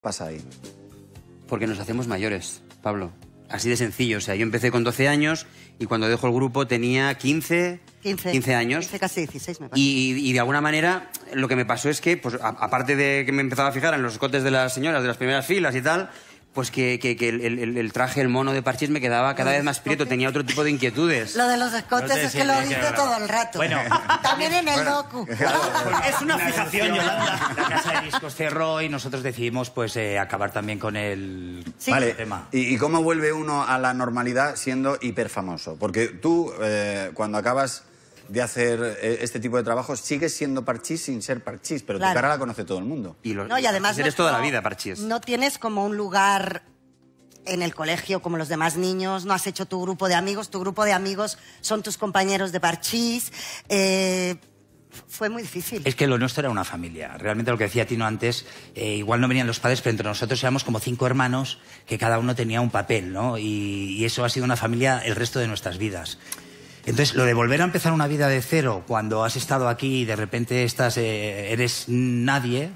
pasa ahí? Porque nos hacemos mayores, Pablo. Así de sencillo. O sea, yo empecé con 12 años y cuando dejo el grupo tenía 15, 15, años. 15, casi 16 me Y, de alguna manera lo que me pasó es que, pues, aparte de que me empezaba a fijar en los escotes de las señoras, de las primeras filas y tal, pues que, que, el, traje, el mono de parchís me quedaba cada vez más prieto, tenía otro tipo de inquietudes. Lo de los escotes es que lo dice todo el rato. Bueno, también en el loco. es una fijación, Yolanda. La casa de discos cerró y nosotros decidimos pues eh, acabar también con el, vale. tema. ¿Y, cómo vuelve uno a la normalidad siendo hiperfamoso? Porque tú, eh, cuando acabas de hacer eh, este tipo de trabajos, sigue siendo parchís sin ser parchís, pero tu cara la conoce todo el mundo. Y, además eres toda la vida parchís. No tienes como un lugar en el colegio como los demás niños, no has hecho tu grupo de amigos, tu grupo de amigos son tus compañeros de parchís. Eh, fue muy difícil. Es que lo nuestro era una familia. Realmente lo que decía Tino antes, eh, igual no venían los padres, pero entre nosotros éramos como cinco hermanos que cada uno tenía un papel, ¿no? y, eso ha sido una familia el resto de nuestras vidas. Entonces, lo de volver a empezar una vida de cero cuando has estado aquí y de repente estás, eh, eres nadie,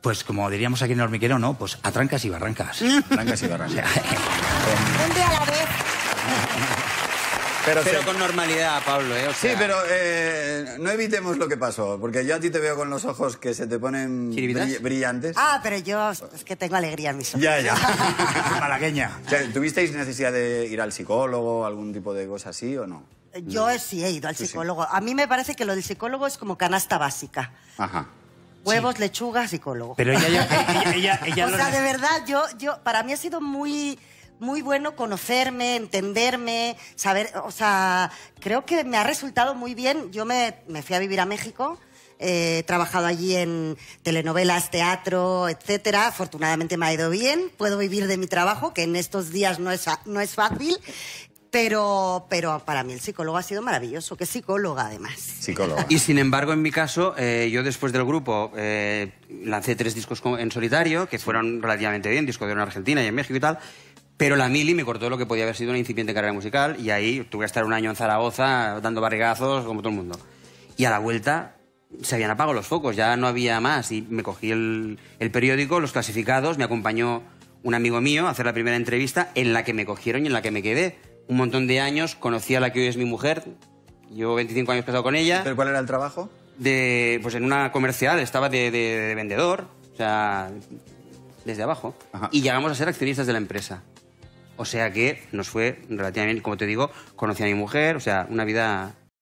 pues como diríamos aquí en el hormiguero, ¿no? Pues atrancas y barrancas. y barrancas. Eh, la pero, con normalidad, Pablo. ¿eh? Sí, pero eh, no evitemos lo que pasó, porque yo a ti te veo con los ojos que se te ponen brillantes. Ah, pero yo es que tengo alegría en mis ojos. Ya, ya. Malagueña. ¿Tuvisteis necesidad de ir al psicólogo, algún tipo de cosa así o no? Yo sí he ido al psicólogo. A mí me parece que lo del psicólogo es como canasta básica. Ajá. Huevos, lechuga, psicólogo. Pero ella... ella, ella, o sea, de verdad, yo, yo, para mí ha sido muy muy bueno conocerme, entenderme, saber, o sea, creo que me ha resultado muy bien. Yo me, me fui a vivir a México. Eh, he trabajado allí en telenovelas, teatro, etcétera. Afortunadamente me ha ido bien. Puedo vivir de mi trabajo, que en estos días no es, no es fácil. Pero, pero para mí el psicólogo ha sido maravilloso. Qué psicóloga, además. Psicóloga. Y sin embargo, en mi caso, eh, yo después del grupo eh, lancé tres discos en solitario, que fueron relativamente bien, disco de una Argentina y en México y tal. Pero la mili me cortó lo que podía haber sido una incipiente carrera musical y ahí tuve que estar un año en Zaragoza dando barrigazos como todo el mundo. Y a la vuelta se habían apagado los focos, ya no había más y me cogí el, periódico, los clasificados, me acompañó un amigo mío a hacer la primera entrevista en la que me cogieron y en la que me quedé un montón de años, conocí a la que hoy es mi mujer, llevo 25 años casado con ella. ¿Pero cuál era el trabajo? De, pues en una comercial, estaba de, vendedor, o sea, desde abajo. Y llegamos a ser accionistas de la empresa. O sea que nos fue relativamente, como te digo, conocí a mi mujer, o sea, una vida